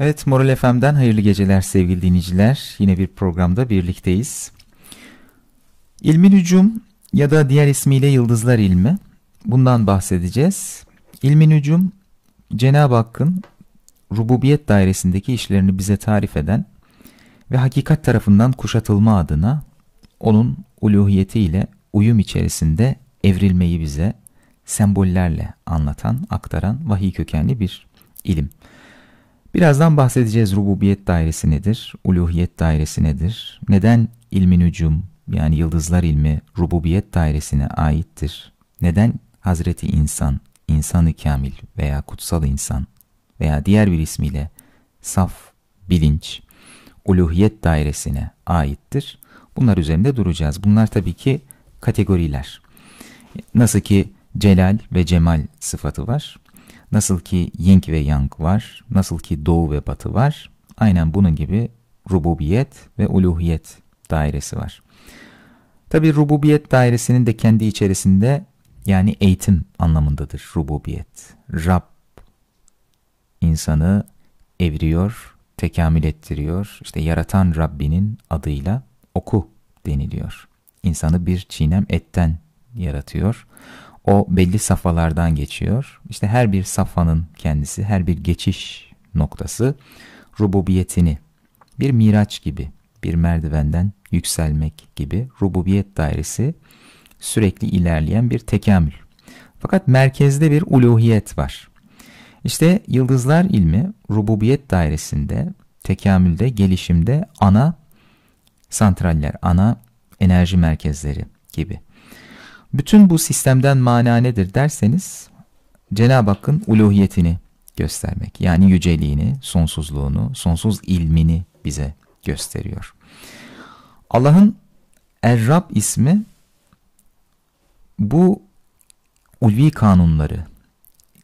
Evet Moral FM'den hayırlı geceler sevgili dinleyiciler. Yine bir programda birlikteyiz. İlmin hücum ya da diğer ismiyle yıldızlar ilmi. Bundan bahsedeceğiz. İlmin hücum Cenab-ı Hakk'ın rububiyet dairesindeki işlerini bize tarif eden ve hakikat tarafından kuşatılma adına onun uluhiyetiyle uyum içerisinde evrilmeyi bize sembollerle anlatan, aktaran vahiy kökenli bir ilim. Birazdan bahsedeceğiz rububiyet dairesi nedir, uluhiyet dairesi nedir, neden ilmin ucum yani yıldızlar ilmi rububiyet dairesine aittir, neden Hazreti İnsan, insanı kamil veya kutsal insan veya diğer bir ismiyle saf bilinç uluhiyet dairesine aittir. Bunlar üzerinde duracağız. Bunlar tabii ki kategoriler. Nasıl ki celal ve cemal sıfatı var. Nasıl ki yin ve yang var, nasıl ki doğu ve batı var, aynen bunun gibi rububiyet ve uluhiyet dairesi var. Tabi rububiyet dairesinin de kendi içerisinde yani eğitim anlamındadır rububiyet. Rab insanı evriyor, tekamül ettiriyor. İşte yaratan Rabbinin adıyla oku deniliyor. İnsanı bir çiğnem etten yaratıyor o belli safhalardan geçiyor. İşte her bir safhanın kendisi, her bir geçiş noktası rububiyetini bir miraç gibi, bir merdivenden yükselmek gibi rububiyet dairesi sürekli ilerleyen bir tekamül. Fakat merkezde bir uluhiyet var. İşte yıldızlar ilmi rububiyet dairesinde, tekamülde, gelişimde ana santraller, ana enerji merkezleri gibi. Bütün bu sistemden mana nedir derseniz Cenab-ı Hakk'ın uluhiyetini göstermek. Yani yüceliğini, sonsuzluğunu, sonsuz ilmini bize gösteriyor. Allah'ın Er-Rab ismi bu ulvi kanunları,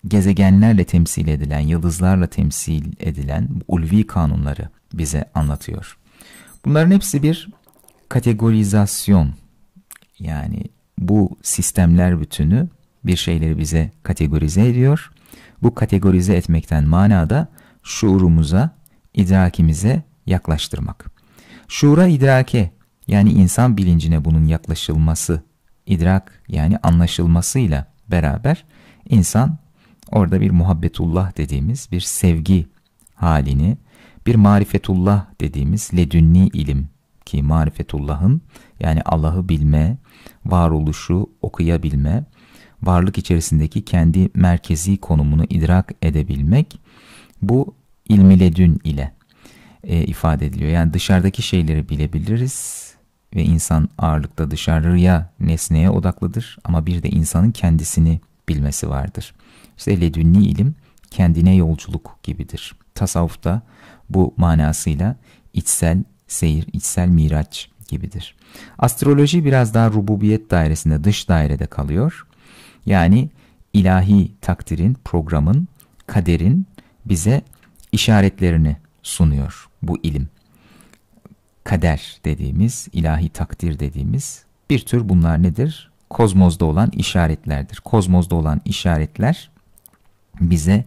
gezegenlerle temsil edilen, yıldızlarla temsil edilen bu ulvi kanunları bize anlatıyor. Bunların hepsi bir kategorizasyon yani bu sistemler bütünü bir şeyleri bize kategorize ediyor. Bu kategorize etmekten manada şuurumuza, idrakimize yaklaştırmak. Şuura idrake yani insan bilincine bunun yaklaşılması, idrak yani anlaşılmasıyla beraber insan orada bir muhabbetullah dediğimiz bir sevgi halini, bir marifetullah dediğimiz ledünni ilim ki marifetullahın yani Allah'ı bilme, varoluşu okuyabilme, varlık içerisindeki kendi merkezi konumunu idrak edebilmek bu ilmi ile e, ifade ediliyor. Yani dışarıdaki şeyleri bilebiliriz ve insan ağırlıkta dışarıya, nesneye odaklıdır ama bir de insanın kendisini bilmesi vardır. İşte ledünni ilim kendine yolculuk gibidir. Tasavvufta bu manasıyla içsel seyir, içsel miraç gibidir. Astroloji biraz daha rububiyet dairesinde, dış dairede kalıyor. Yani ilahi takdirin, programın, kaderin bize işaretlerini sunuyor bu ilim. Kader dediğimiz, ilahi takdir dediğimiz bir tür bunlar nedir? Kozmozda olan işaretlerdir. Kozmozda olan işaretler bize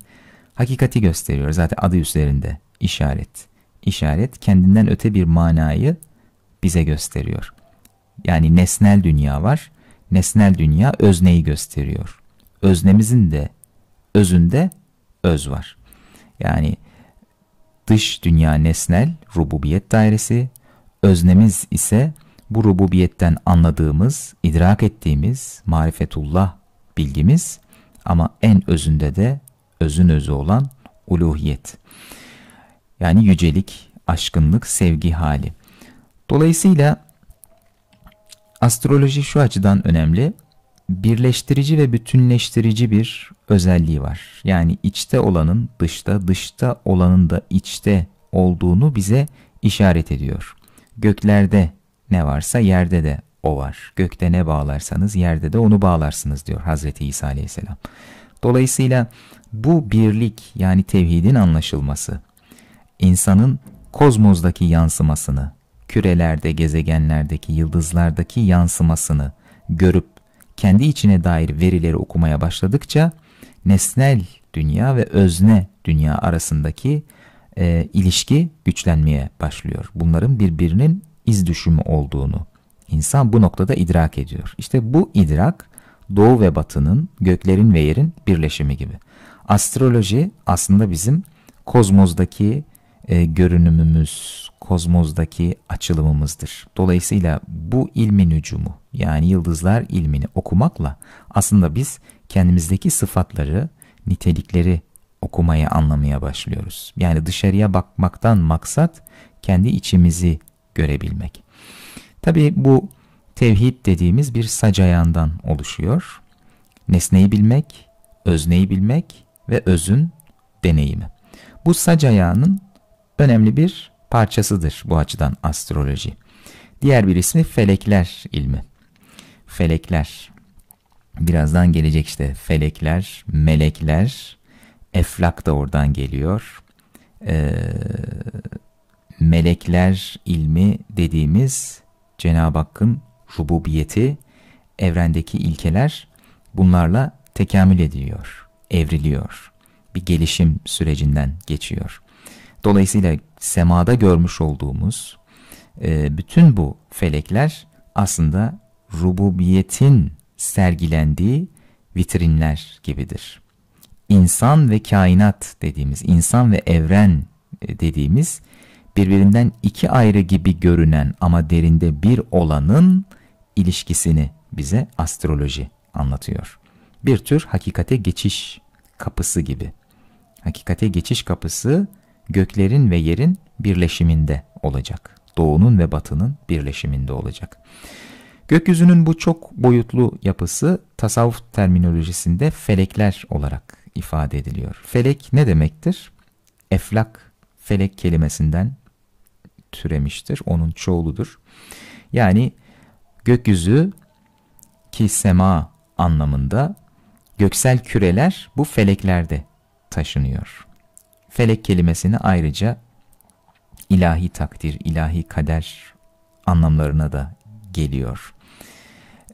hakikati gösteriyor. Zaten adı üzerinde işaret işaret kendinden öte bir manayı bize gösteriyor. Yani nesnel dünya var. Nesnel dünya özneyi gösteriyor. Öznemizin de özünde öz var. Yani dış dünya nesnel rububiyet dairesi, öznemiz ise bu rububiyetten anladığımız, idrak ettiğimiz marifetullah bilgimiz ama en özünde de özün özü olan uluhiyet. Yani yücelik, aşkınlık, sevgi hali. Dolayısıyla astroloji şu açıdan önemli. Birleştirici ve bütünleştirici bir özelliği var. Yani içte olanın dışta, dışta olanın da içte olduğunu bize işaret ediyor. Göklerde ne varsa yerde de o var. Gökte ne bağlarsanız yerde de onu bağlarsınız diyor Hazreti İsa Aleyhisselam. Dolayısıyla bu birlik yani tevhidin anlaşılması, insanın kozmozdaki yansımasını, kürelerde, gezegenlerdeki, yıldızlardaki yansımasını görüp kendi içine dair verileri okumaya başladıkça nesnel dünya ve özne dünya arasındaki e, ilişki güçlenmeye başlıyor. Bunların birbirinin iz düşümü olduğunu insan bu noktada idrak ediyor. İşte bu idrak doğu ve batının, göklerin ve yerin birleşimi gibi. Astroloji aslında bizim kozmozdaki e, görünümümüz, kozmozdaki açılımımızdır. Dolayısıyla bu ilmin nücumu yani yıldızlar ilmini okumakla aslında biz kendimizdeki sıfatları, nitelikleri okumaya, anlamaya başlıyoruz. Yani dışarıya bakmaktan maksat kendi içimizi görebilmek. Tabi bu tevhid dediğimiz bir sacayandan oluşuyor. Nesneyi bilmek, özneyi bilmek ve özün deneyimi. Bu sacayanın önemli bir parçasıdır bu açıdan astroloji. Diğer bir ismi felekler ilmi. Felekler. Birazdan gelecek işte felekler, melekler, eflak da oradan geliyor. Ee, melekler ilmi dediğimiz Cenab-ı Hakk'ın rububiyeti, evrendeki ilkeler bunlarla tekamül ediyor, evriliyor. Bir gelişim sürecinden geçiyor. Dolayısıyla semada görmüş olduğumuz e, bütün bu felekler aslında rububiyetin sergilendiği vitrinler gibidir. İnsan ve kainat dediğimiz, insan ve evren e, dediğimiz birbirinden iki ayrı gibi görünen ama derinde bir olanın ilişkisini bize astroloji anlatıyor. Bir tür hakikate geçiş kapısı gibi. Hakikate geçiş kapısı göklerin ve yerin birleşiminde olacak. Doğunun ve batının birleşiminde olacak. Gökyüzünün bu çok boyutlu yapısı tasavvuf terminolojisinde felekler olarak ifade ediliyor. Felek ne demektir? Eflak, felek kelimesinden türemiştir. Onun çoğuludur. Yani gökyüzü ki sema anlamında göksel küreler bu feleklerde taşınıyor. Felek kelimesini ayrıca ilahi takdir, ilahi kader anlamlarına da geliyor.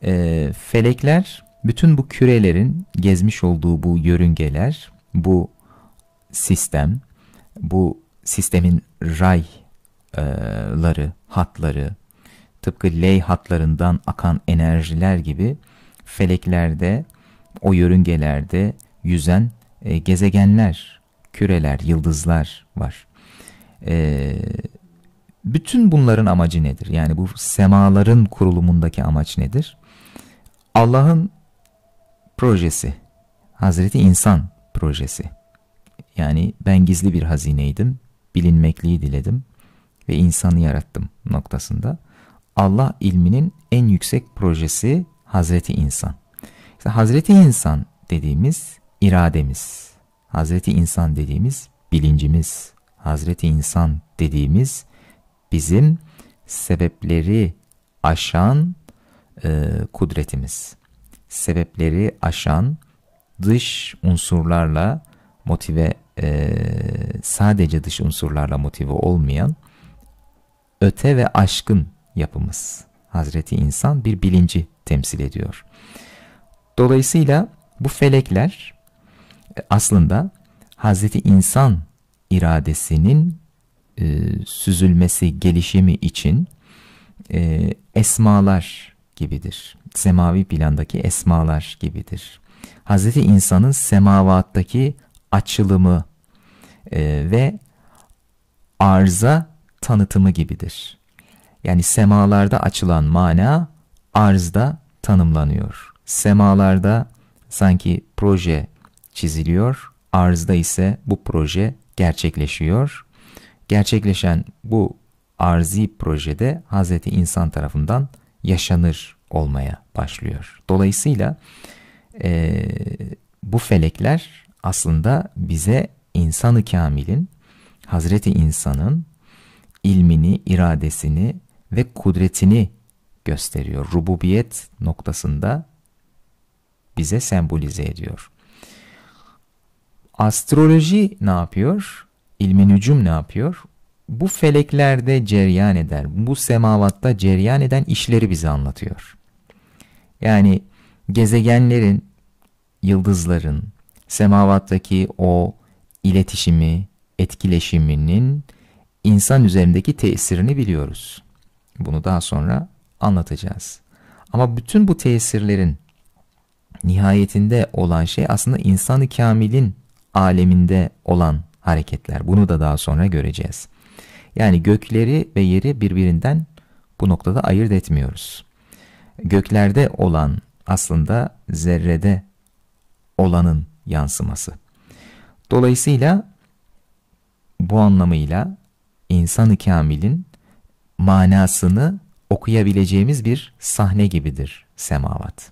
E, felekler bütün bu kürelerin gezmiş olduğu bu yörüngeler, bu sistem, bu sistemin rayları, e, hatları, tıpkı ley hatlarından akan enerjiler gibi feleklerde, o yörüngelerde yüzen e, gezegenler küreler, yıldızlar var. Ee, bütün bunların amacı nedir? Yani bu semaların kurulumundaki amaç nedir? Allah'ın projesi, Hazreti İnsan projesi. Yani ben gizli bir hazineydim, bilinmekliği diledim ve insanı yarattım noktasında. Allah ilminin en yüksek projesi Hazreti İnsan. İşte Hazreti İnsan dediğimiz irademiz, Hazreti İnsan dediğimiz bilincimiz, Hazreti İnsan dediğimiz bizim sebepleri aşan e, kudretimiz. Sebepleri aşan dış unsurlarla motive e, sadece dış unsurlarla motive olmayan öte ve aşkın yapımız. Hazreti İnsan bir bilinci temsil ediyor. Dolayısıyla bu felekler aslında Hazreti İnsan iradesinin e, süzülmesi, gelişimi için e, esmalar gibidir. Semavi plandaki esmalar gibidir. Hazreti İnsan'ın semavattaki açılımı e, ve arza tanıtımı gibidir. Yani semalarda açılan mana arzda tanımlanıyor. Semalarda sanki proje çiziliyor. Arzda ise bu proje gerçekleşiyor. Gerçekleşen bu arzi projede Hazreti İnsan tarafından yaşanır olmaya başlıyor. Dolayısıyla e, bu felekler aslında bize insanı kamilin, Hazreti İnsan'ın ilmini, iradesini ve kudretini gösteriyor. Rububiyet noktasında bize sembolize ediyor. Astroloji ne yapıyor? İlmin hücum ne yapıyor? Bu feleklerde ceryan eder, bu semavatta ceryan eden işleri bize anlatıyor. Yani gezegenlerin, yıldızların, semavattaki o iletişimi, etkileşiminin insan üzerindeki tesirini biliyoruz. Bunu daha sonra anlatacağız. Ama bütün bu tesirlerin nihayetinde olan şey aslında insanı kamilin aleminde olan hareketler. Bunu da daha sonra göreceğiz. Yani gökleri ve yeri birbirinden bu noktada ayırt etmiyoruz. Göklerde olan aslında zerrede olanın yansıması. Dolayısıyla bu anlamıyla insanı kamilin manasını okuyabileceğimiz bir sahne gibidir semavat.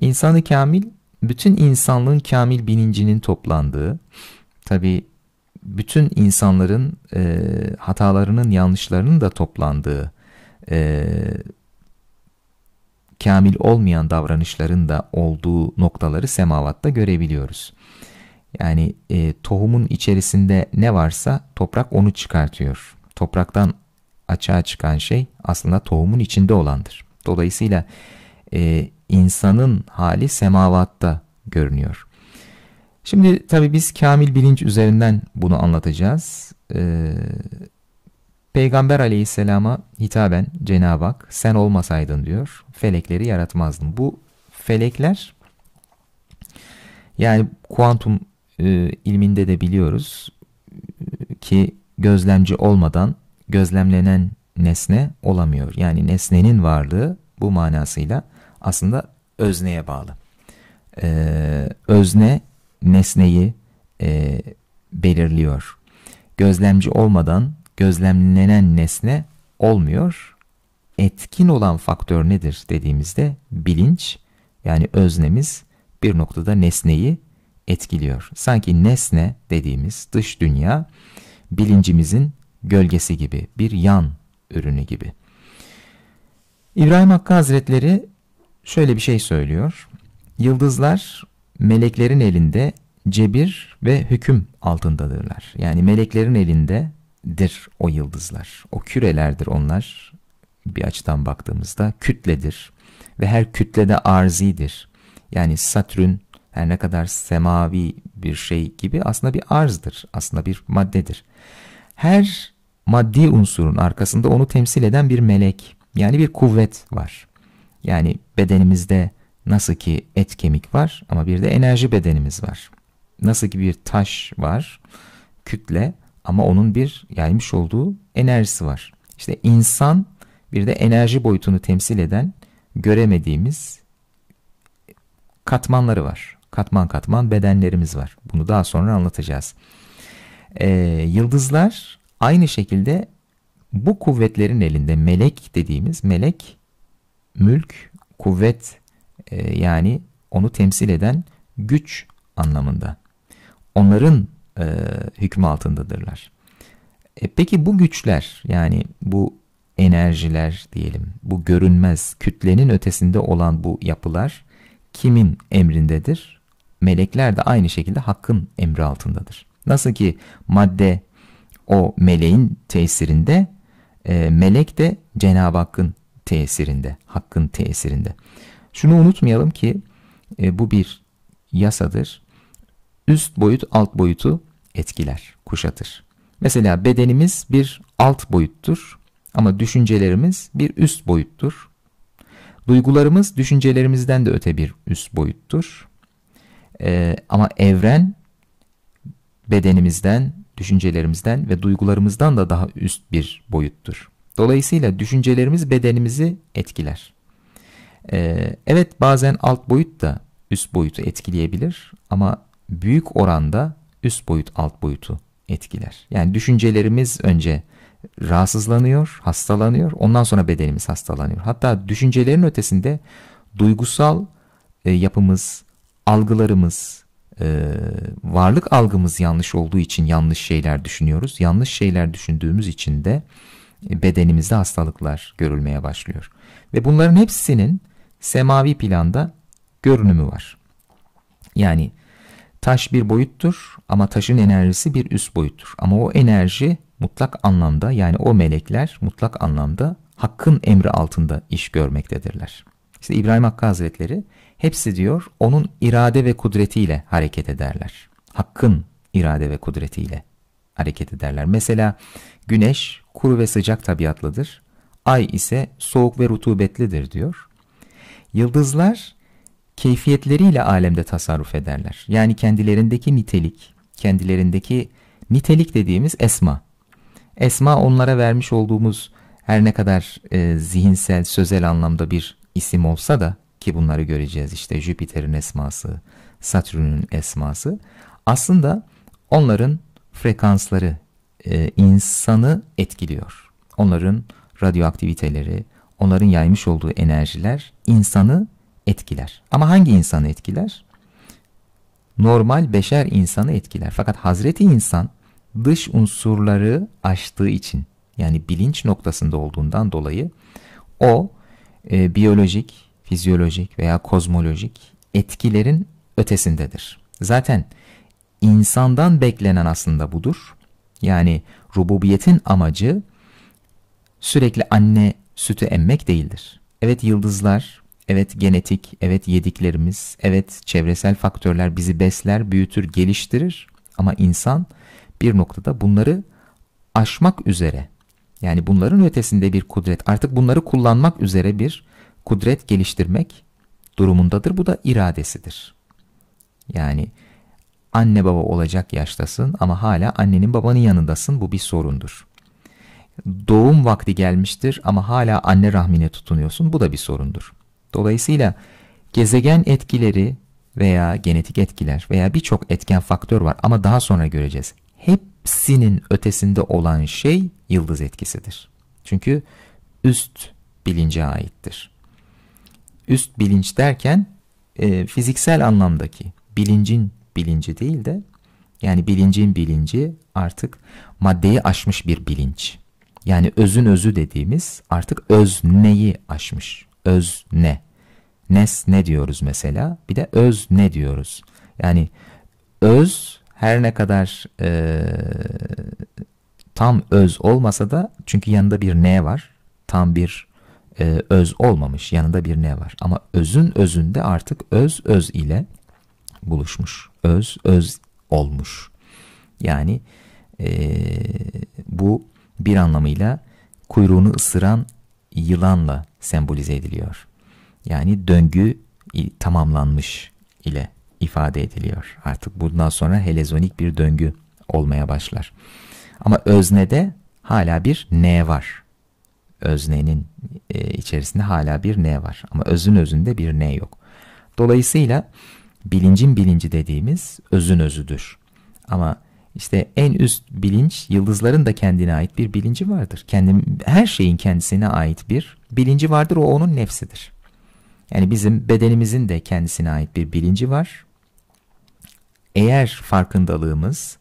İnsanı kamil bütün insanlığın kamil bilincinin toplandığı, tabi bütün insanların e, hatalarının, yanlışlarının da toplandığı, e, kamil olmayan davranışların da olduğu noktaları semavatta görebiliyoruz. Yani e, tohumun içerisinde ne varsa toprak onu çıkartıyor. Topraktan açığa çıkan şey aslında tohumun içinde olandır. Dolayısıyla e, insanın hali semavatta görünüyor. Şimdi tabii biz kamil bilinç üzerinden bunu anlatacağız. Ee, Peygamber aleyhisselama hitaben Cenab-ı Hak sen olmasaydın diyor felekleri yaratmazdın. Bu felekler yani kuantum e, ilminde de biliyoruz e, ki gözlemci olmadan gözlemlenen nesne olamıyor. Yani nesnenin varlığı bu manasıyla aslında özneye bağlı. Ee, özne nesneyi e, belirliyor. Gözlemci olmadan gözlemlenen nesne olmuyor. Etkin olan faktör nedir dediğimizde bilinç yani öznemiz bir noktada nesneyi etkiliyor. Sanki nesne dediğimiz dış dünya bilincimizin gölgesi gibi, bir yan ürünü gibi. İbrahim Hakkı Hazretleri şöyle bir şey söylüyor. Yıldızlar meleklerin elinde cebir ve hüküm altındadırlar. Yani meleklerin elindedir o yıldızlar. O kürelerdir onlar. Bir açıdan baktığımızda kütledir ve her kütlede arzidir. Yani Satürn her ne kadar semavi bir şey gibi aslında bir arzdır. Aslında bir maddedir. Her maddi unsurun arkasında onu temsil eden bir melek yani bir kuvvet var. Yani bedenimizde nasıl ki et kemik var ama bir de enerji bedenimiz var. Nasıl ki bir taş var, kütle ama onun bir yaymış olduğu enerjisi var. İşte insan bir de enerji boyutunu temsil eden göremediğimiz katmanları var. Katman katman bedenlerimiz var. Bunu daha sonra anlatacağız. Ee, yıldızlar aynı şekilde bu kuvvetlerin elinde melek dediğimiz melek Mülk, kuvvet e, yani onu temsil eden güç anlamında. Onların e, hükmü altındadırlar. E, peki bu güçler yani bu enerjiler diyelim, bu görünmez kütlenin ötesinde olan bu yapılar kimin emrindedir? Melekler de aynı şekilde hakkın emri altındadır. Nasıl ki madde o meleğin tesirinde, e, melek de Cenab-ı Hakk'ın tesirinde, hakkın tesirinde. Şunu unutmayalım ki e, bu bir yasadır. Üst boyut alt boyutu etkiler, kuşatır. Mesela bedenimiz bir alt boyuttur ama düşüncelerimiz bir üst boyuttur. Duygularımız düşüncelerimizden de öte bir üst boyuttur. E, ama evren bedenimizden, düşüncelerimizden ve duygularımızdan da daha üst bir boyuttur. Dolayısıyla düşüncelerimiz bedenimizi etkiler. Ee, evet bazen alt boyut da üst boyutu etkileyebilir ama büyük oranda üst boyut alt boyutu etkiler. Yani düşüncelerimiz önce rahatsızlanıyor, hastalanıyor. Ondan sonra bedenimiz hastalanıyor. Hatta düşüncelerin ötesinde duygusal e, yapımız, algılarımız, e, varlık algımız yanlış olduğu için yanlış şeyler düşünüyoruz. Yanlış şeyler düşündüğümüz için de bedenimizde hastalıklar görülmeye başlıyor. Ve bunların hepsinin semavi planda görünümü var. Yani taş bir boyuttur ama taşın enerjisi bir üst boyuttur. Ama o enerji mutlak anlamda yani o melekler mutlak anlamda hakkın emri altında iş görmektedirler. İşte İbrahim Hakkı Hazretleri hepsi diyor onun irade ve kudretiyle hareket ederler. Hakkın irade ve kudretiyle hareket ederler. Mesela güneş kuru ve sıcak tabiatlıdır. Ay ise soğuk ve rutubetlidir diyor. Yıldızlar keyfiyetleriyle alemde tasarruf ederler. Yani kendilerindeki nitelik, kendilerindeki nitelik dediğimiz esma. Esma onlara vermiş olduğumuz her ne kadar e, zihinsel, sözel anlamda bir isim olsa da ki bunları göreceğiz işte Jüpiter'in esması, Satürn'ün esması aslında onların frekansları e, insanı etkiliyor. Onların radyoaktiviteleri, onların yaymış olduğu enerjiler insanı etkiler. Ama hangi insanı etkiler? Normal beşer insanı etkiler. Fakat Hazreti insan dış unsurları aştığı için yani bilinç noktasında olduğundan dolayı o e, biyolojik, fizyolojik veya kozmolojik etkilerin ötesindedir. Zaten insandan beklenen aslında budur. Yani rububiyetin amacı sürekli anne sütü emmek değildir. Evet yıldızlar, evet genetik, evet yediklerimiz, evet çevresel faktörler bizi besler, büyütür, geliştirir. Ama insan bir noktada bunları aşmak üzere yani bunların ötesinde bir kudret artık bunları kullanmak üzere bir kudret geliştirmek durumundadır. Bu da iradesidir. Yani anne baba olacak yaştasın ama hala annenin babanın yanındasın bu bir sorundur. Doğum vakti gelmiştir ama hala anne rahmine tutunuyorsun bu da bir sorundur. Dolayısıyla gezegen etkileri veya genetik etkiler veya birçok etken faktör var ama daha sonra göreceğiz. Hepsinin ötesinde olan şey yıldız etkisidir. Çünkü üst bilince aittir. Üst bilinç derken e, fiziksel anlamdaki bilincin bilinci değil de yani bilincin bilinci artık maddeyi aşmış bir bilinç. Yani özün özü dediğimiz artık öz neyi aşmış. Öz ne? Nes ne diyoruz mesela? Bir de öz ne diyoruz? Yani öz her ne kadar e, tam öz olmasa da çünkü yanında bir ne var. Tam bir e, öz olmamış yanında bir ne var. Ama özün özünde artık öz öz ile buluşmuş. Öz, öz olmuş. Yani e, bu bir anlamıyla kuyruğunu ısıran yılanla sembolize ediliyor. Yani döngü tamamlanmış ile ifade ediliyor. Artık bundan sonra helezonik bir döngü olmaya başlar. Ama öznede hala bir ne var. Öznenin içerisinde hala bir ne var. Ama özün özünde bir ne yok. Dolayısıyla bilincin bilinci dediğimiz özün özüdür. Ama işte en üst bilinç yıldızların da kendine ait bir bilinci vardır. Kendim, her şeyin kendisine ait bir bilinci vardır. O onun nefsidir. Yani bizim bedenimizin de kendisine ait bir bilinci var. Eğer farkındalığımız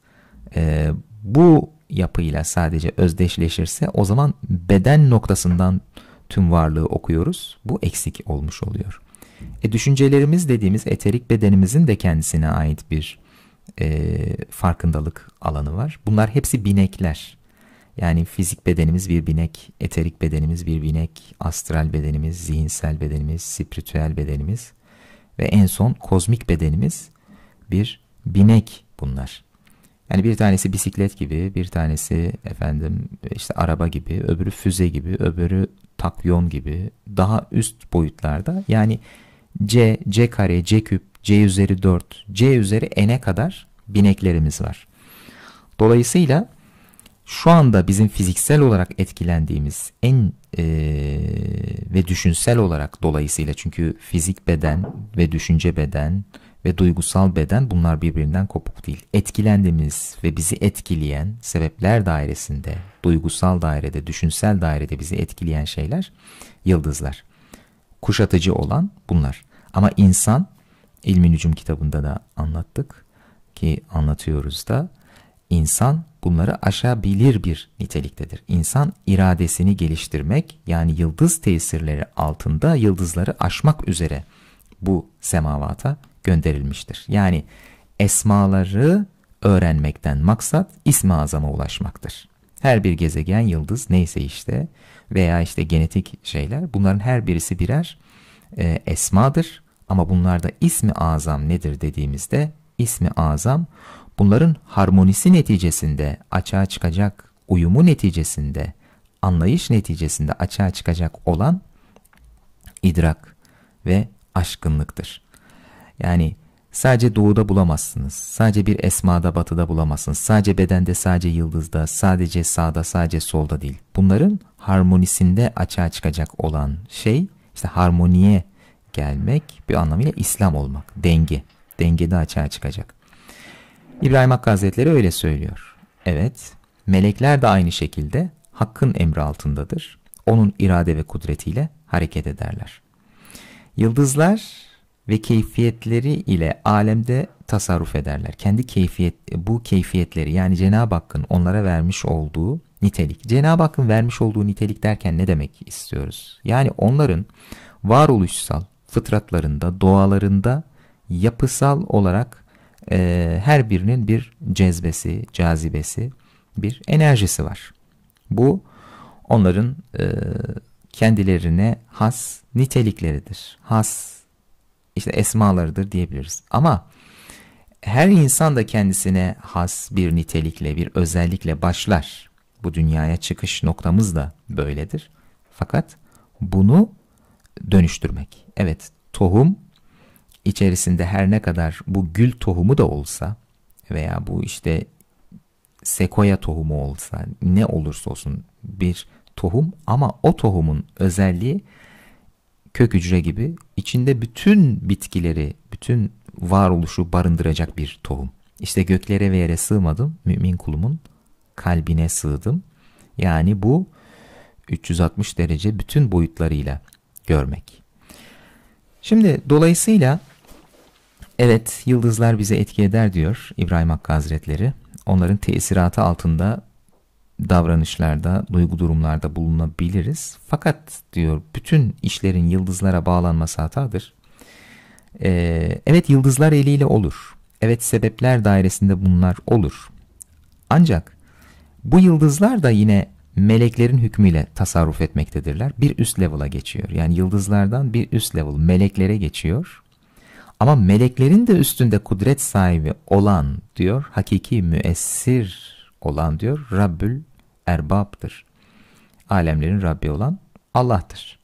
e, bu yapıyla sadece özdeşleşirse o zaman beden noktasından tüm varlığı okuyoruz. Bu eksik olmuş oluyor. E, düşüncelerimiz dediğimiz eterik bedenimizin de kendisine ait bir e, farkındalık alanı var. Bunlar hepsi binekler. Yani fizik bedenimiz bir binek, eterik bedenimiz bir binek, astral bedenimiz, zihinsel bedenimiz, spiritüel bedenimiz ve en son kozmik bedenimiz bir binek bunlar. Yani bir tanesi bisiklet gibi, bir tanesi efendim işte araba gibi, öbürü füze gibi, öbürü takyon gibi daha üst boyutlarda yani c, c kare, c küp, c üzeri 4, c üzeri n'e kadar bineklerimiz var. Dolayısıyla şu anda bizim fiziksel olarak etkilendiğimiz en e, ve düşünsel olarak dolayısıyla çünkü fizik beden ve düşünce beden ve duygusal beden bunlar birbirinden kopuk değil. Etkilendiğimiz ve bizi etkileyen sebepler dairesinde, duygusal dairede, düşünsel dairede bizi etkileyen şeyler yıldızlar. Kuşatıcı olan bunlar. Ama insan ilmin hücum kitabında da anlattık ki anlatıyoruz da insan bunları aşabilir bir niteliktedir. İnsan iradesini geliştirmek yani yıldız tesirleri altında yıldızları aşmak üzere bu semavata gönderilmiştir. Yani esmaları öğrenmekten maksat ismi azama ulaşmaktır. Her bir gezegen, yıldız neyse işte veya işte genetik şeyler bunların her birisi birer e, esmadır ama bunlarda ismi azam nedir dediğimizde ismi azam bunların harmonisi neticesinde açığa çıkacak, uyumu neticesinde, anlayış neticesinde açığa çıkacak olan idrak ve aşkınlıktır. Yani sadece doğuda bulamazsınız, sadece bir esmada batıda bulamazsınız, sadece bedende, sadece yıldızda, sadece sağda, sadece solda değil. Bunların harmonisinde açığa çıkacak olan şey işte harmoniye gelmek bir anlamıyla İslam olmak, denge. Dengede açığa çıkacak. İbrahim Hakkı Hazretleri öyle söylüyor. Evet, melekler de aynı şekilde Hakk'ın emri altındadır. Onun irade ve kudretiyle hareket ederler. Yıldızlar ve keyfiyetleri ile alemde tasarruf ederler. Kendi keyfiyet bu keyfiyetleri yani Cenab-ı Hakk'ın onlara vermiş olduğu nitelik. Cenab-ı Hakk'ın vermiş olduğu nitelik derken ne demek istiyoruz? Yani onların varoluşsal, fıtratlarında, doğalarında yapısal olarak e, her birinin bir cezbesi, cazibesi, bir enerjisi var. Bu onların e, kendilerine has nitelikleridir. Has işte esmalarıdır diyebiliriz. Ama her insan da kendisine has bir nitelikle, bir özellikle başlar. Bu dünyaya çıkış noktamız da böyledir. Fakat bunu dönüştürmek Evet tohum içerisinde her ne kadar bu gül tohumu da olsa veya bu işte sekoya tohumu olsa ne olursa olsun bir tohum ama o tohumun özelliği kök hücre gibi içinde bütün bitkileri, bütün varoluşu barındıracak bir tohum. İşte göklere ve yere sığmadım, mümin kulumun kalbine sığdım. Yani bu 360 derece bütün boyutlarıyla görmek. Şimdi dolayısıyla evet yıldızlar bize etki eder diyor İbrahim Hakkı Hazretleri. Onların tesiratı altında davranışlarda, duygu durumlarda bulunabiliriz. Fakat diyor bütün işlerin yıldızlara bağlanması hatadır. Ee, evet yıldızlar eliyle olur. Evet sebepler dairesinde bunlar olur. Ancak bu yıldızlar da yine meleklerin hükmüyle tasarruf etmektedirler. Bir üst level'a geçiyor. Yani yıldızlardan bir üst level meleklere geçiyor. Ama meleklerin de üstünde kudret sahibi olan diyor, hakiki müessir olan diyor, Rabbül Erbab'dır. Alemlerin Rabbi olan Allah'tır.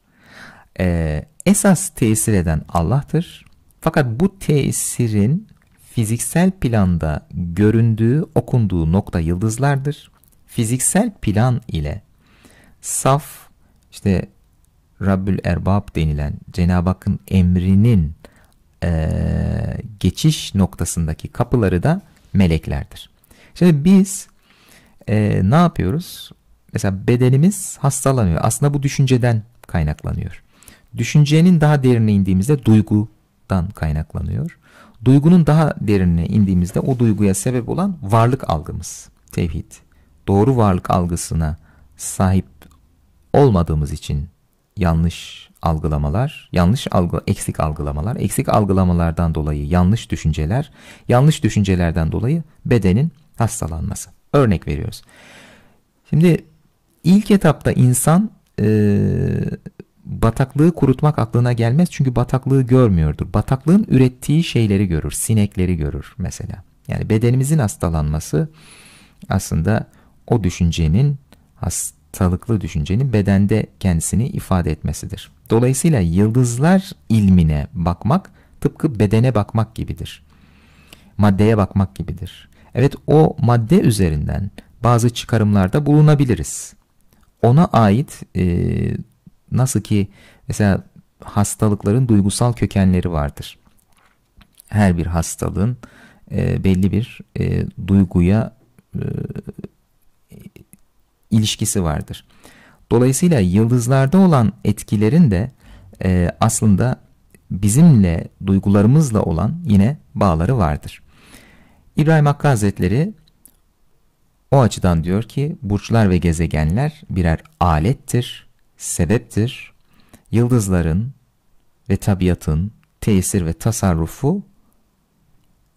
Ee, esas tesir eden Allah'tır. Fakat bu tesirin fiziksel planda göründüğü, okunduğu nokta yıldızlardır fiziksel plan ile saf işte Rabbül Erbab denilen Cenab-ı Hakk'ın emrinin e, geçiş noktasındaki kapıları da meleklerdir. Şimdi biz e, ne yapıyoruz? Mesela bedenimiz hastalanıyor. Aslında bu düşünceden kaynaklanıyor. Düşüncenin daha derine indiğimizde duygudan kaynaklanıyor. Duygunun daha derine indiğimizde o duyguya sebep olan varlık algımız, tevhid doğru varlık algısına sahip olmadığımız için yanlış algılamalar, yanlış algı, eksik algılamalar, eksik algılamalardan dolayı yanlış düşünceler, yanlış düşüncelerden dolayı bedenin hastalanması. Örnek veriyoruz. Şimdi ilk etapta insan e, bataklığı kurutmak aklına gelmez çünkü bataklığı görmüyordur. Bataklığın ürettiği şeyleri görür, sinekleri görür mesela. Yani bedenimizin hastalanması aslında o düşüncenin hastalıklı düşüncenin bedende kendisini ifade etmesidir. Dolayısıyla yıldızlar ilmine bakmak tıpkı bedene bakmak gibidir. Maddeye bakmak gibidir. Evet o madde üzerinden bazı çıkarımlarda bulunabiliriz. Ona ait e, nasıl ki mesela hastalıkların duygusal kökenleri vardır. Her bir hastalığın e, belli bir e, duyguya e, ilişkisi vardır. Dolayısıyla yıldızlarda olan etkilerin de e, aslında bizimle, duygularımızla olan yine bağları vardır. İbrahim Hakkı Hazretleri o açıdan diyor ki burçlar ve gezegenler birer alettir, sebeptir. Yıldızların ve tabiatın tesir ve tasarrufu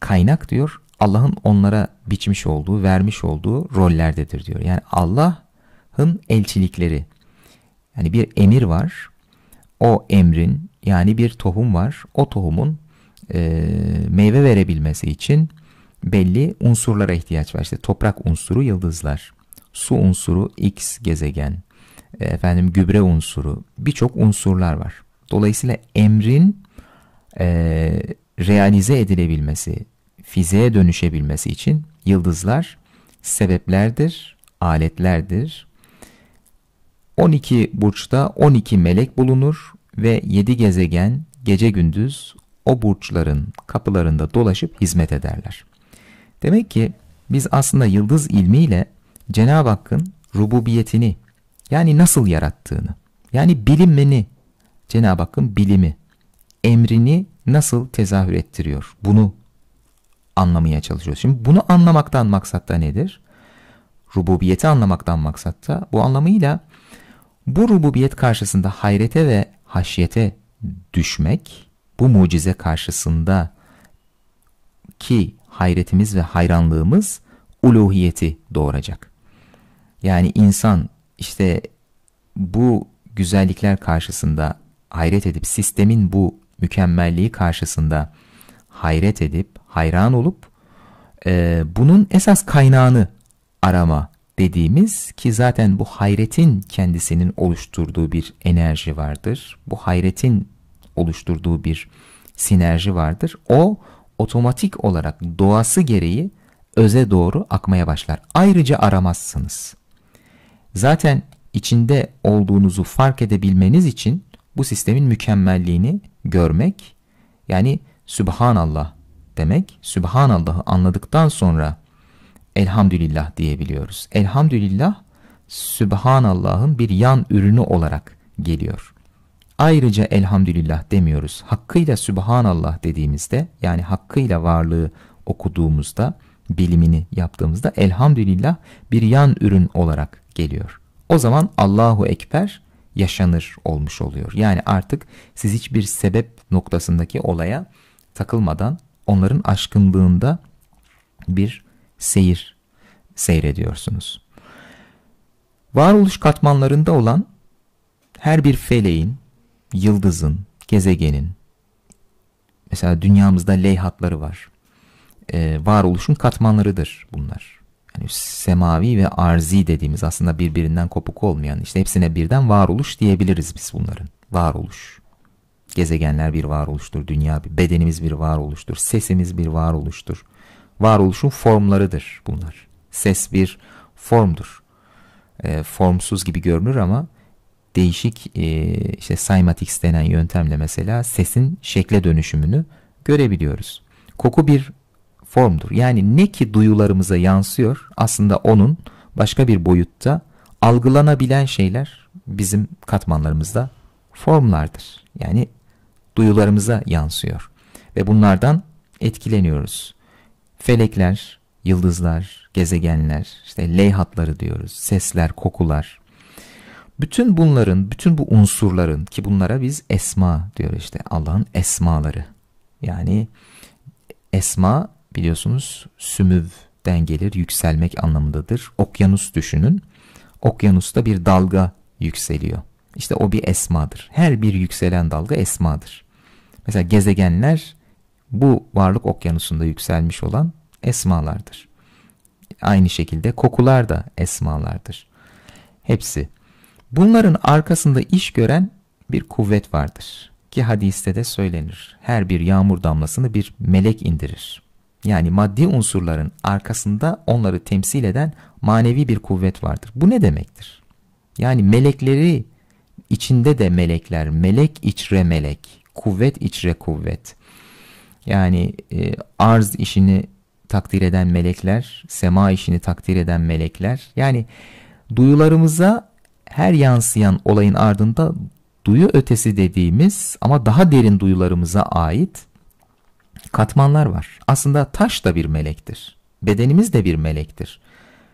kaynak diyor. Allah'ın onlara biçmiş olduğu, vermiş olduğu rollerdedir diyor. Yani Allah Allah'ın elçilikleri. Yani bir emir var. O emrin yani bir tohum var. O tohumun e, meyve verebilmesi için belli unsurlara ihtiyaç var. İşte toprak unsuru yıldızlar, su unsuru X gezegen, e, efendim gübre unsuru birçok unsurlar var. Dolayısıyla emrin e, realize edilebilmesi, fizeye dönüşebilmesi için yıldızlar sebeplerdir, aletlerdir, 12 burçta 12 melek bulunur ve 7 gezegen gece gündüz o burçların kapılarında dolaşıp hizmet ederler. Demek ki biz aslında yıldız ilmiyle Cenab-ı Hakk'ın rububiyetini yani nasıl yarattığını yani bilimini Cenab-ı Hakk'ın bilimi emrini nasıl tezahür ettiriyor bunu anlamaya çalışıyoruz. Şimdi bunu anlamaktan maksatta nedir? Rububiyeti anlamaktan maksatta bu anlamıyla bu rububiyet karşısında hayrete ve haşyete düşmek, bu mucize karşısında ki hayretimiz ve hayranlığımız uluhiyeti doğuracak. Yani insan işte bu güzellikler karşısında hayret edip sistemin bu mükemmelliği karşısında hayret edip hayran olup e, bunun esas kaynağını arama dediğimiz ki zaten bu hayretin kendisinin oluşturduğu bir enerji vardır. Bu hayretin oluşturduğu bir sinerji vardır. O otomatik olarak doğası gereği öze doğru akmaya başlar. Ayrıca aramazsınız. Zaten içinde olduğunuzu fark edebilmeniz için bu sistemin mükemmelliğini görmek yani Sübhanallah demek. Sübhanallah'ı anladıktan sonra elhamdülillah diyebiliyoruz. Elhamdülillah Sübhanallah'ın bir yan ürünü olarak geliyor. Ayrıca elhamdülillah demiyoruz. Hakkıyla Sübhanallah dediğimizde yani hakkıyla varlığı okuduğumuzda bilimini yaptığımızda elhamdülillah bir yan ürün olarak geliyor. O zaman Allahu Ekber yaşanır olmuş oluyor. Yani artık siz hiçbir sebep noktasındaki olaya takılmadan onların aşkınlığında bir seyir seyrediyorsunuz. Varoluş katmanlarında olan her bir feleğin, yıldızın, gezegenin, mesela dünyamızda leyhatları var. Ee, varoluşun katmanlarıdır bunlar. Yani semavi ve arzi dediğimiz aslında birbirinden kopuk olmayan işte hepsine birden varoluş diyebiliriz biz bunların. Varoluş. Gezegenler bir varoluştur, dünya bir, bedenimiz bir varoluştur, sesimiz bir varoluştur, varoluşun formlarıdır bunlar. Ses bir formdur. E, formsuz gibi görünür ama değişik e, işte cymatics denen yöntemle mesela sesin şekle dönüşümünü görebiliyoruz. Koku bir formdur. Yani ne ki duyularımıza yansıyor aslında onun başka bir boyutta algılanabilen şeyler bizim katmanlarımızda formlardır. Yani duyularımıza yansıyor ve bunlardan etkileniyoruz. Felekler, yıldızlar, gezegenler, işte leyhatları diyoruz, sesler, kokular. Bütün bunların, bütün bu unsurların ki bunlara biz esma diyoruz işte Allah'ın esmaları. Yani esma biliyorsunuz sümüvden gelir, yükselmek anlamındadır. Okyanus düşünün. Okyanusta bir dalga yükseliyor. İşte o bir esmadır. Her bir yükselen dalga esmadır. Mesela gezegenler bu varlık okyanusunda yükselmiş olan esmalardır. Aynı şekilde kokular da esmalardır. Hepsi. Bunların arkasında iş gören bir kuvvet vardır. Ki hadiste de söylenir. Her bir yağmur damlasını bir melek indirir. Yani maddi unsurların arkasında onları temsil eden manevi bir kuvvet vardır. Bu ne demektir? Yani melekleri içinde de melekler, melek içre melek, kuvvet içre kuvvet. Yani e, arz işini takdir eden melekler, sema işini takdir eden melekler. Yani duyularımıza her yansıyan olayın ardında duyu ötesi dediğimiz ama daha derin duyularımıza ait katmanlar var. Aslında taş da bir melektir. Bedenimiz de bir melektir.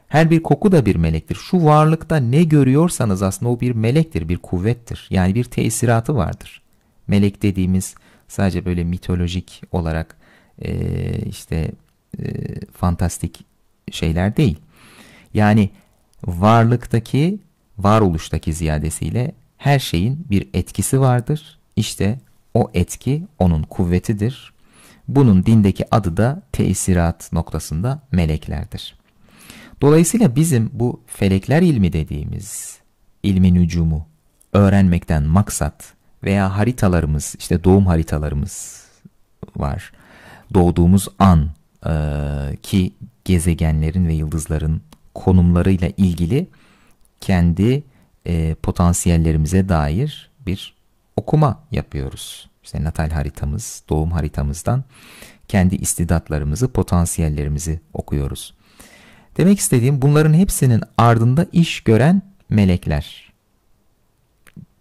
Her bir koku da bir melektir. Şu varlıkta ne görüyorsanız aslında o bir melektir, bir kuvvettir. Yani bir tesiratı vardır. Melek dediğimiz sadece böyle mitolojik olarak e, işte e, fantastik şeyler değil. Yani varlıktaki, varoluştaki ziyadesiyle her şeyin bir etkisi vardır. İşte o etki onun kuvvetidir. Bunun dindeki adı da tesirat noktasında meleklerdir. Dolayısıyla bizim bu felekler ilmi dediğimiz ilmin ucumu öğrenmekten maksat veya haritalarımız işte doğum haritalarımız var. Doğduğumuz an e, ki gezegenlerin ve yıldızların konumlarıyla ilgili kendi e, potansiyellerimize dair bir okuma yapıyoruz. İşte natal haritamız, doğum haritamızdan kendi istidatlarımızı, potansiyellerimizi okuyoruz. Demek istediğim bunların hepsinin ardında iş gören melekler.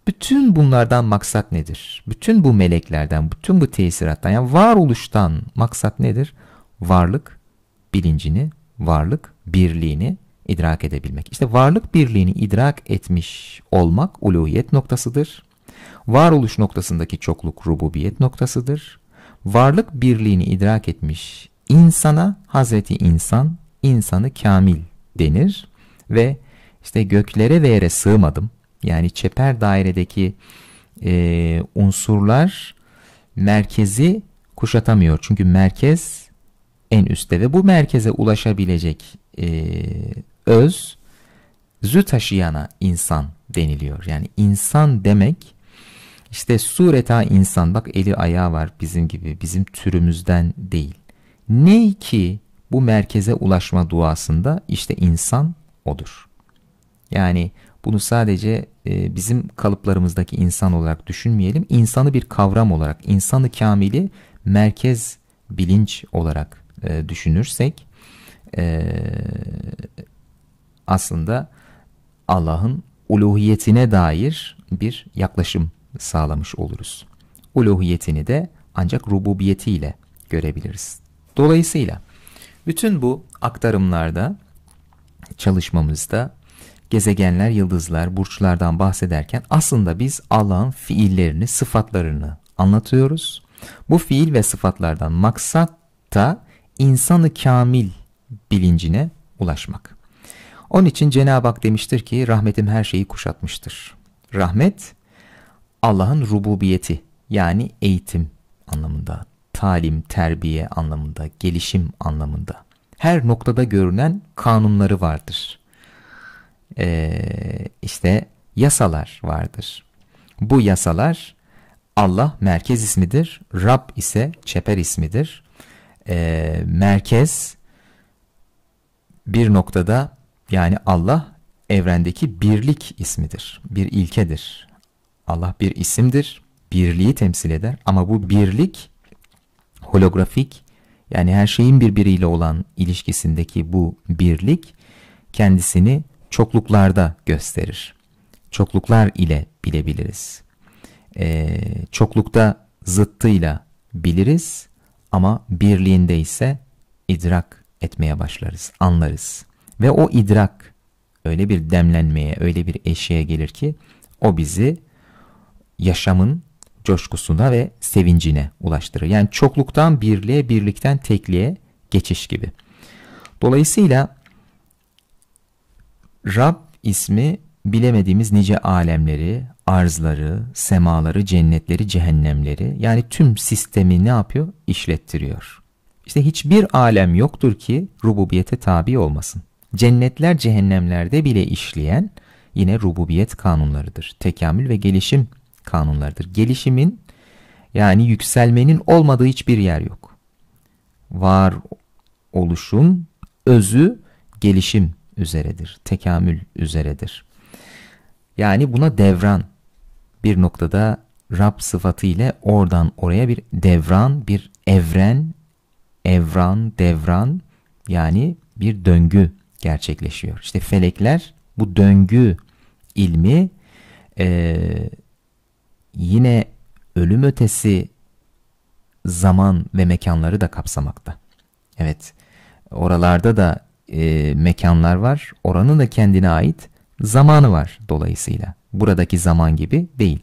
Bütün bunlardan maksat nedir? Bütün bu meleklerden, bütün bu tesirattan, yani varoluştan maksat nedir? Varlık bilincini, varlık birliğini idrak edebilmek. İşte varlık birliğini idrak etmiş olmak uluhiyet noktasıdır. Varoluş noktasındaki çokluk rububiyet noktasıdır. Varlık birliğini idrak etmiş insana Hazreti İnsan, insanı kamil denir ve işte göklere ve yere sığmadım yani çeper dairedeki e, unsurlar merkezi kuşatamıyor. Çünkü merkez en üstte ve bu merkeze ulaşabilecek e, öz zü taşıyana insan deniliyor. Yani insan demek işte sureta insan bak eli ayağı var bizim gibi bizim türümüzden değil. Ne ki bu merkeze ulaşma duasında işte insan odur. Yani bunu sadece e, bizim kalıplarımızdaki insan olarak düşünmeyelim. İnsanı bir kavram olarak, insanı kamili merkez bilinç olarak e, düşünürsek e, aslında Allah'ın uluhiyetine dair bir yaklaşım sağlamış oluruz. Uluhiyetini de ancak rububiyetiyle görebiliriz. Dolayısıyla bütün bu aktarımlarda çalışmamızda gezegenler, yıldızlar, burçlardan bahsederken aslında biz Allah'ın fiillerini, sıfatlarını anlatıyoruz. Bu fiil ve sıfatlardan maksat da insanı kamil bilincine ulaşmak. Onun için Cenab-ı Hak demiştir ki rahmetim her şeyi kuşatmıştır. Rahmet Allah'ın rububiyeti yani eğitim anlamında, talim, terbiye anlamında, gelişim anlamında. Her noktada görünen kanunları vardır e, işte yasalar vardır. Bu yasalar Allah merkez ismidir, Rab ise çeper ismidir. E, merkez bir noktada yani Allah evrendeki birlik ismidir, bir ilkedir. Allah bir isimdir, birliği temsil eder ama bu birlik holografik yani her şeyin birbiriyle olan ilişkisindeki bu birlik kendisini çokluklarda gösterir. Çokluklar ile bilebiliriz. E, çoklukta zıttıyla biliriz ama birliğinde ise idrak etmeye başlarız, anlarız. Ve o idrak öyle bir demlenmeye, öyle bir eşiğe gelir ki o bizi yaşamın coşkusuna ve sevincine ulaştırır. Yani çokluktan birliğe, birlikten tekliğe geçiş gibi. Dolayısıyla Rab ismi bilemediğimiz nice alemleri, arzları, semaları, cennetleri, cehennemleri yani tüm sistemi ne yapıyor? İşlettiriyor. İşte hiçbir alem yoktur ki rububiyete tabi olmasın. Cennetler cehennemlerde bile işleyen yine rububiyet kanunlarıdır. Tekamül ve gelişim kanunlarıdır. Gelişimin yani yükselmenin olmadığı hiçbir yer yok. Var oluşun özü gelişim üzeredir, tekamül üzeredir. Yani buna devran bir noktada Rab sıfatı ile oradan oraya bir devran, bir evren, evran, devran yani bir döngü gerçekleşiyor. İşte felekler bu döngü ilmi e, yine ölüm ötesi zaman ve mekanları da kapsamakta. Evet oralarda da e, mekanlar var. Oranın da kendine ait zamanı var dolayısıyla. Buradaki zaman gibi değil.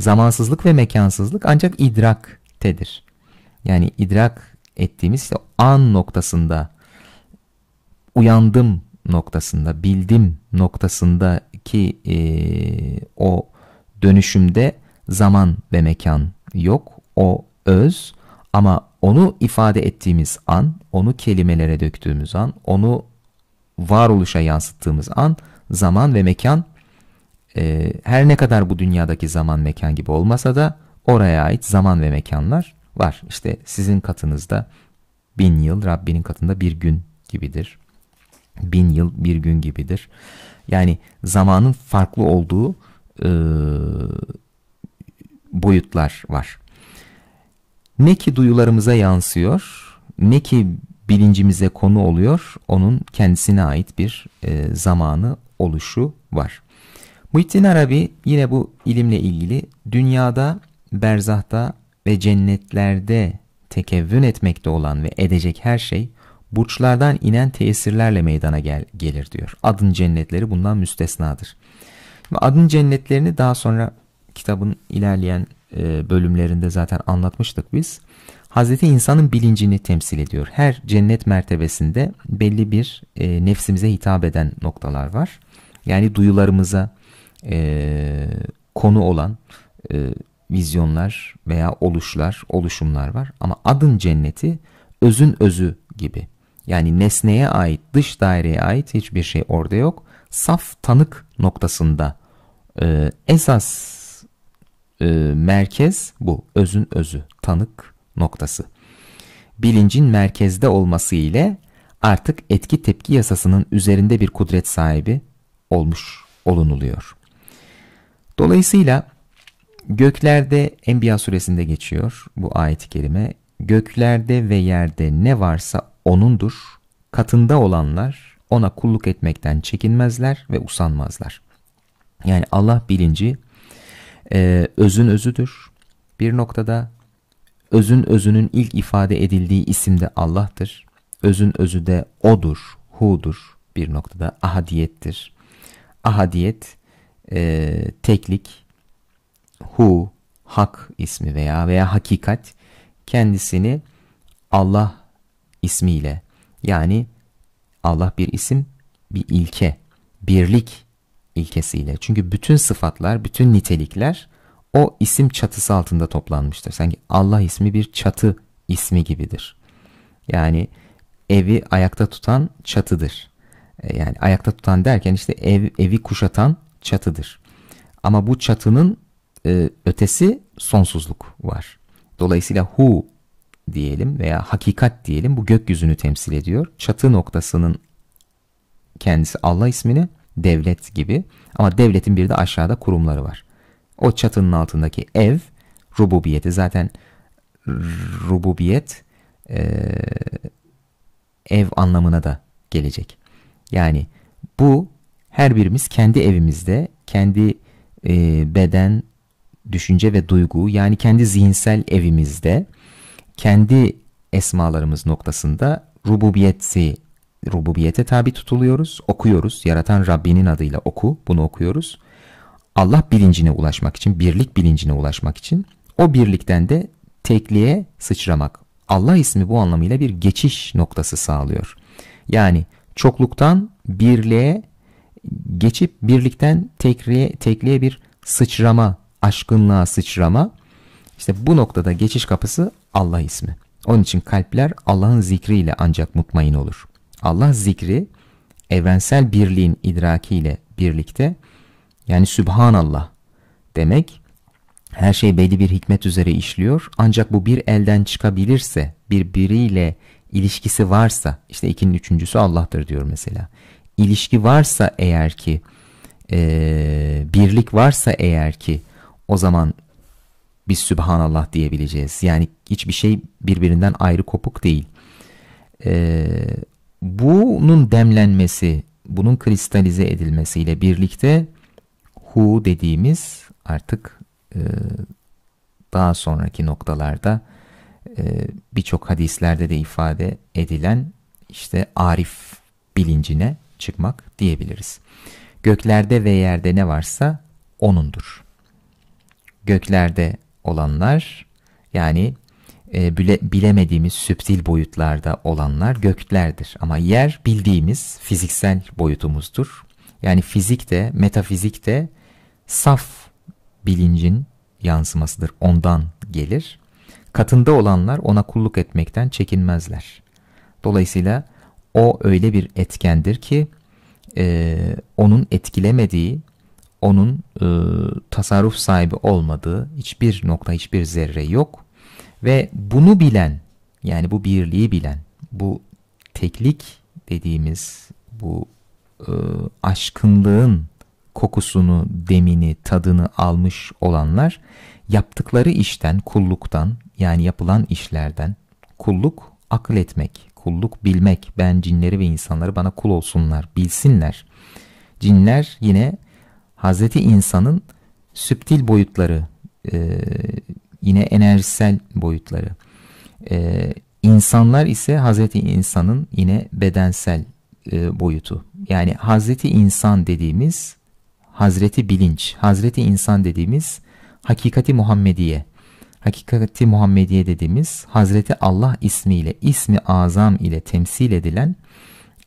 Zamansızlık ve mekansızlık ancak idraktedir. Yani idrak ettiğimiz işte an noktasında, uyandım noktasında, bildim noktasındaki e, o dönüşümde zaman ve mekan yok. O öz ama onu ifade ettiğimiz an, onu kelimelere döktüğümüz an, onu varoluşa yansıttığımız an zaman ve mekan e, her ne kadar bu dünyadaki zaman mekan gibi olmasa da oraya ait zaman ve mekanlar var. İşte sizin katınızda bin yıl Rabbinin katında bir gün gibidir. Bin yıl bir gün gibidir. Yani zamanın farklı olduğu e, boyutlar var. Ne ki duyularımıza yansıyor, ne ki bilincimize konu oluyor, onun kendisine ait bir e, zamanı oluşu var. Muhittin Arabi yine bu ilimle ilgili dünyada, berzahta ve cennetlerde tekevvün etmekte olan ve edecek her şey burçlardan inen tesirlerle meydana gel gelir diyor. Adın cennetleri bundan müstesnadır. Adın cennetlerini daha sonra kitabın ilerleyen e, bölümlerinde zaten anlatmıştık biz. Hazreti insanın bilincini temsil ediyor. Her cennet mertebesinde belli bir e, nefsimize hitap eden noktalar var. Yani duyularımıza e, konu olan e, vizyonlar veya oluşlar, oluşumlar var. Ama adın cenneti özün özü gibi. Yani nesneye ait, dış daireye ait hiçbir şey orada yok. Saf tanık noktasında e, esas e, merkez bu. Özün özü, tanık noktası. Bilincin merkezde olması ile artık etki tepki yasasının üzerinde bir kudret sahibi olmuş olunuluyor. Dolayısıyla göklerde Enbiya suresinde geçiyor bu ayet-i kerime. Göklerde ve yerde ne varsa O'nundur. Katında olanlar O'na kulluk etmekten çekinmezler ve usanmazlar. Yani Allah bilinci e, özün özüdür. Bir noktada özün özünün ilk ifade edildiği isim de Allah'tır. Özün özü de O'dur, Hu'dur bir noktada ahadiyettir. Ahadiyet e, teklik, hu, hak ismi veya veya hakikat kendisini Allah ismiyle yani Allah bir isim, bir ilke, birlik ilkesiyle. Çünkü bütün sıfatlar, bütün nitelikler o isim çatısı altında toplanmıştır. Sanki Allah ismi bir çatı ismi gibidir. Yani evi ayakta tutan çatıdır. E, yani ayakta tutan derken işte ev, evi kuşatan çatıdır. Ama bu çatının e, ötesi sonsuzluk var. Dolayısıyla hu diyelim veya hakikat diyelim bu gökyüzünü temsil ediyor. Çatı noktasının kendisi Allah ismini devlet gibi ama devletin bir de aşağıda kurumları var. O çatının altındaki ev rububiyeti zaten rububiyet e, ev anlamına da gelecek. Yani bu her birimiz kendi evimizde kendi e, beden, düşünce ve duygu yani kendi zihinsel evimizde kendi esmalarımız noktasında rububiyeti rububiyete tabi tutuluyoruz, okuyoruz. Yaratan Rabbinin adıyla oku, bunu okuyoruz. Allah bilincine ulaşmak için, birlik bilincine ulaşmak için o birlikten de tekliğe sıçramak. Allah ismi bu anlamıyla bir geçiş noktası sağlıyor. Yani çokluktan birliğe geçip birlikten tekliğe, tekliğe bir sıçrama, aşkınlığa sıçrama. İşte bu noktada geçiş kapısı Allah ismi. Onun için kalpler Allah'ın zikriyle ancak mutmain olur. Allah zikri evrensel birliğin idrakiyle birlikte yani Sübhanallah demek her şey belli bir hikmet üzere işliyor ancak bu bir elden çıkabilirse birbiriyle ilişkisi varsa işte ikinin üçüncüsü Allah'tır diyor mesela ilişki varsa eğer ki e, birlik varsa eğer ki o zaman biz Sübhanallah diyebileceğiz yani hiçbir şey birbirinden ayrı kopuk değil e, bunun demlenmesi, bunun kristalize edilmesiyle birlikte hu dediğimiz artık e, daha sonraki noktalarda e, birçok hadislerde de ifade edilen işte arif bilincine çıkmak diyebiliriz. Göklerde ve yerde ne varsa O'nundur. Göklerde olanlar yani e, bile, bilemediğimiz süptil boyutlarda olanlar göklerdir. Ama yer bildiğimiz fiziksel boyutumuzdur. Yani fizik de metafizik de saf bilincin yansımasıdır. Ondan gelir. Katında olanlar ona kulluk etmekten çekinmezler. Dolayısıyla o öyle bir etkendir ki e, onun etkilemediği, onun e, tasarruf sahibi olmadığı hiçbir nokta, hiçbir zerre yok. Ve bunu bilen, yani bu birliği bilen, bu teklik dediğimiz bu e, aşkınlığın kokusunu, demini, tadını almış olanlar yaptıkları işten, kulluktan yani yapılan işlerden kulluk akıl etmek, kulluk bilmek. Ben cinleri ve insanları bana kul olsunlar, bilsinler. Cinler yine Hazreti insanın süptil boyutları, e, yine enerjisel boyutları. E, insanlar ise Hazreti İnsan'ın yine bedensel e, boyutu. Yani Hazreti İnsan dediğimiz Hazreti bilinç, Hazreti İnsan dediğimiz hakikati Muhammediye, hakikati Muhammediye dediğimiz Hazreti Allah ismiyle, ismi azam ile temsil edilen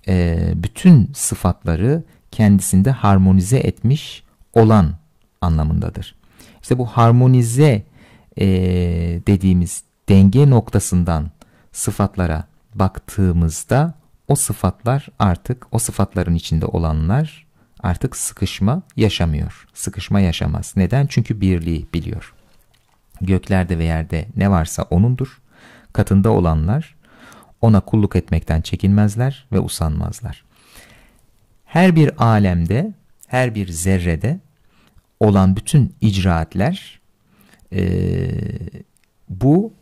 e, bütün sıfatları kendisinde harmonize etmiş olan anlamındadır. İşte bu harmonize e, dediğimiz denge noktasından sıfatlara baktığımızda o sıfatlar artık o sıfatların içinde olanlar artık sıkışma yaşamıyor. Sıkışma yaşamaz. Neden? Çünkü birliği biliyor. Göklerde ve yerde ne varsa O'nundur. Katında olanlar O'na kulluk etmekten çekinmezler ve usanmazlar. Her bir alemde, her bir zerrede olan bütün icraatler ee, bu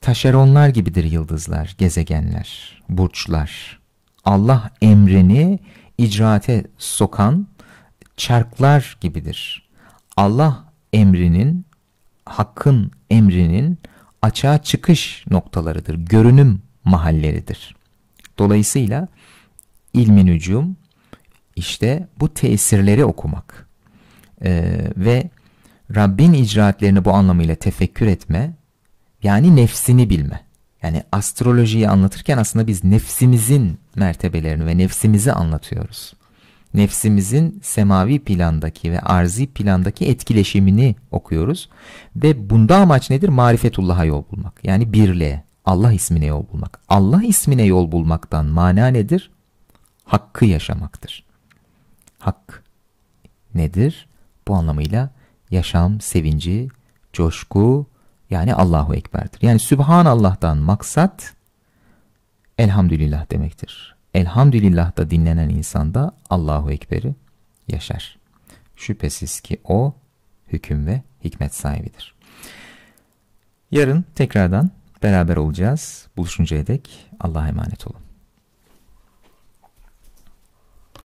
taşeronlar gibidir yıldızlar, gezegenler, burçlar. Allah emrini icraate sokan çarklar gibidir. Allah emrinin, hakkın emrinin açığa çıkış noktalarıdır, görünüm mahalleridir. Dolayısıyla ilmin ucum işte bu tesirleri okumak ee, ve Rabbin icraatlerini bu anlamıyla tefekkür etme, yani nefsini bilme. Yani astrolojiyi anlatırken aslında biz nefsimizin mertebelerini ve nefsimizi anlatıyoruz. Nefsimizin semavi plandaki ve arzi plandaki etkileşimini okuyoruz. Ve bunda amaç nedir? Marifetullah'a yol bulmak. Yani birliğe, Allah ismine yol bulmak. Allah ismine yol bulmaktan mana nedir? Hakkı yaşamaktır. Hak nedir? Bu anlamıyla yaşam sevinci, coşku yani Allahu Ekber'dir. Yani Sübhanallah'tan maksat elhamdülillah demektir. Elhamdülillah da dinlenen insanda Allahu Ekber'i yaşar. Şüphesiz ki o hüküm ve hikmet sahibidir. Yarın tekrardan beraber olacağız. Buluşuncaya dek Allah'a emanet olun.